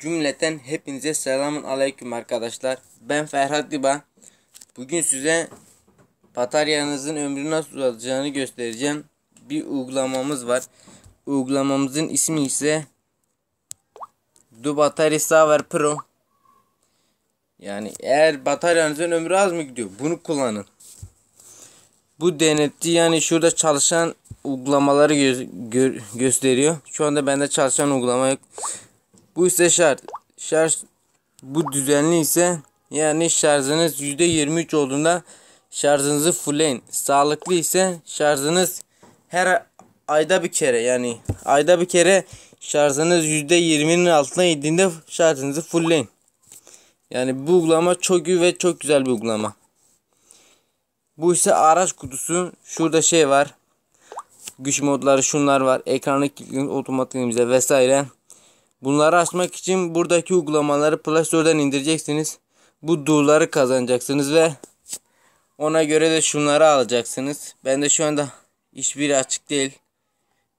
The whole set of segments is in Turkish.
Cümleten hepinize selamun aleyküm arkadaşlar. Ben Ferhat Diba. Bugün size bataryanızın ömrü nasıl uzatacağını göstereceğim. Bir uygulamamız var. Uygulamamızın ismi ise Du Battery Saver Pro. Yani eğer bataryanızın ömrü az mı gidiyor? Bunu kullanın. Bu denetçi yani şurada çalışan uygulamaları gö gö gösteriyor. Şu anda bende çalışan uygulama yok. Bu ise şart. Şarj bu düzenli ise yani şarjınız %23 olduğunda şarjınızı fullleyin. Sağlıklı ise şarjınız her ayda bir kere yani ayda bir kere şarjınız %20'nin altına indiğinde şarjınızı fullleyin. Yani bu uygulama çok iyi ve çok güzel bir uygulama. Bu ise araç kutusu. Şurada şey var. Güç modları şunlar var. Ekranı kilitli otomatik vesaire. Bunları açmak için buradaki uygulamaları Play Store'dan indireceksiniz. Bu du'ları kazanacaksınız ve ona göre de şunları alacaksınız. Ben de şu anda hiçbiri açık değil.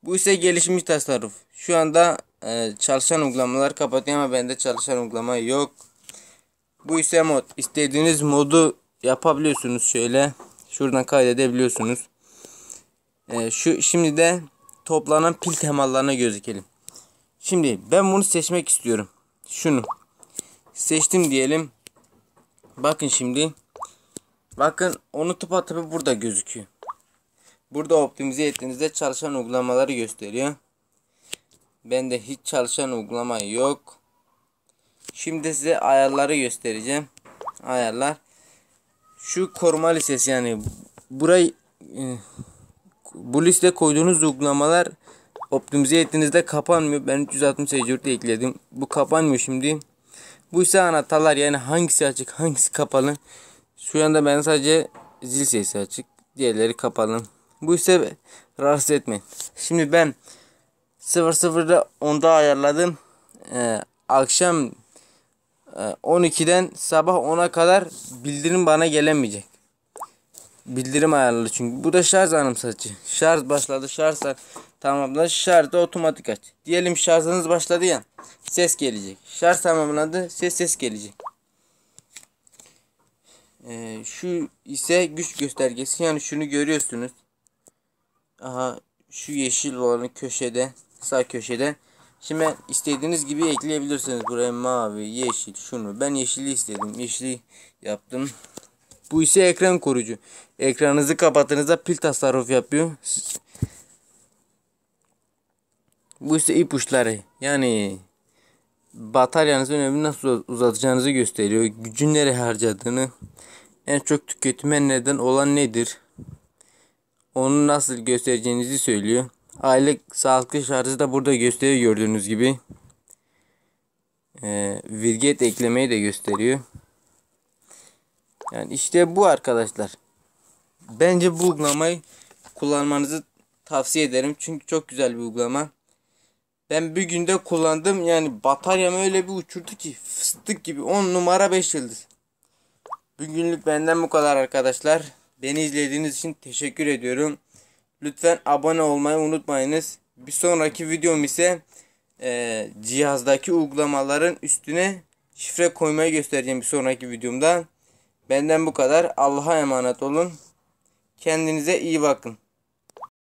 Bu ise gelişmiş tasarruf. Şu anda e, çalışan uygulamalar kapatıyor ama bende çalışan uygulama yok. Bu ise mod. İstediğiniz modu yapabiliyorsunuz şöyle. Şuradan kaydedebiliyorsunuz. E, şu şimdi de toplanan pil temalarına gözükelim. Şimdi ben bunu seçmek istiyorum. Şunu. Seçtim diyelim. Bakın şimdi. Bakın onu tıpa tıpa burada gözüküyor. Burada optimize ettiğinizde çalışan uygulamaları gösteriyor. Bende hiç çalışan uygulama yok. Şimdi size ayarları göstereceğim. Ayarlar. Şu koruma listesi yani burayı e, bu liste koyduğunuz uygulamalar Optimize ettiğinizde kapanmıyor. Ben 360 security ekledim. Bu kapanmıyor şimdi. Bu ise anahtarlar yani hangisi açık hangisi kapalı. Şu anda ben sadece zil sesi açık. Diğerleri kapalı. Bu ise rahatsız etmeyin. Şimdi ben 00'da onda ayarladım. Ee, akşam 12'den e, sabah 10'a kadar bildirim bana gelemeyecek. Bildirim ayarlı çünkü. Bu da şarj anımsatıcı. Şarj başladı. Şarj Tamamla şarjı otomatik aç. Diyelim şarjınız başladı ya. Ses gelecek. Şarj tamamlandı. Ses ses gelecek. Ee, şu ise güç göstergesi. Yani şunu görüyorsunuz. Aha şu yeşil olanı köşede. Sağ köşede. Şimdi istediğiniz gibi ekleyebilirsiniz. Buraya mavi, yeşil, şunu. Ben yeşili istedim. Yeşili yaptım. Bu ise ekran koruyucu. Ekranınızı kapattığınızda pil tasarruf yapıyor. Bu ise ipuçları. Yani bataryanızın ömrünü nasıl uzatacağınızı gösteriyor. Gücün nereye harcadığını. En çok tüketmen neden olan nedir? Onu nasıl göstereceğinizi söylüyor. Aylık sağlıklı şarjı da burada gösteriyor gördüğünüz gibi. Ee, virget eklemeyi de gösteriyor. Yani işte bu arkadaşlar. Bence bu uygulamayı kullanmanızı tavsiye ederim. Çünkü çok güzel bir uygulama. Ben bir günde kullandım yani bataryam öyle bir uçurdu ki fıstık gibi 10 numara 5 yıldız. Bugünlük benden bu kadar arkadaşlar. Beni izlediğiniz için teşekkür ediyorum. Lütfen abone olmayı unutmayınız. Bir sonraki videom ise e, cihazdaki uygulamaların üstüne şifre koymayı göstereceğim bir sonraki videomda. Benden bu kadar. Allah'a emanet olun. Kendinize iyi bakın.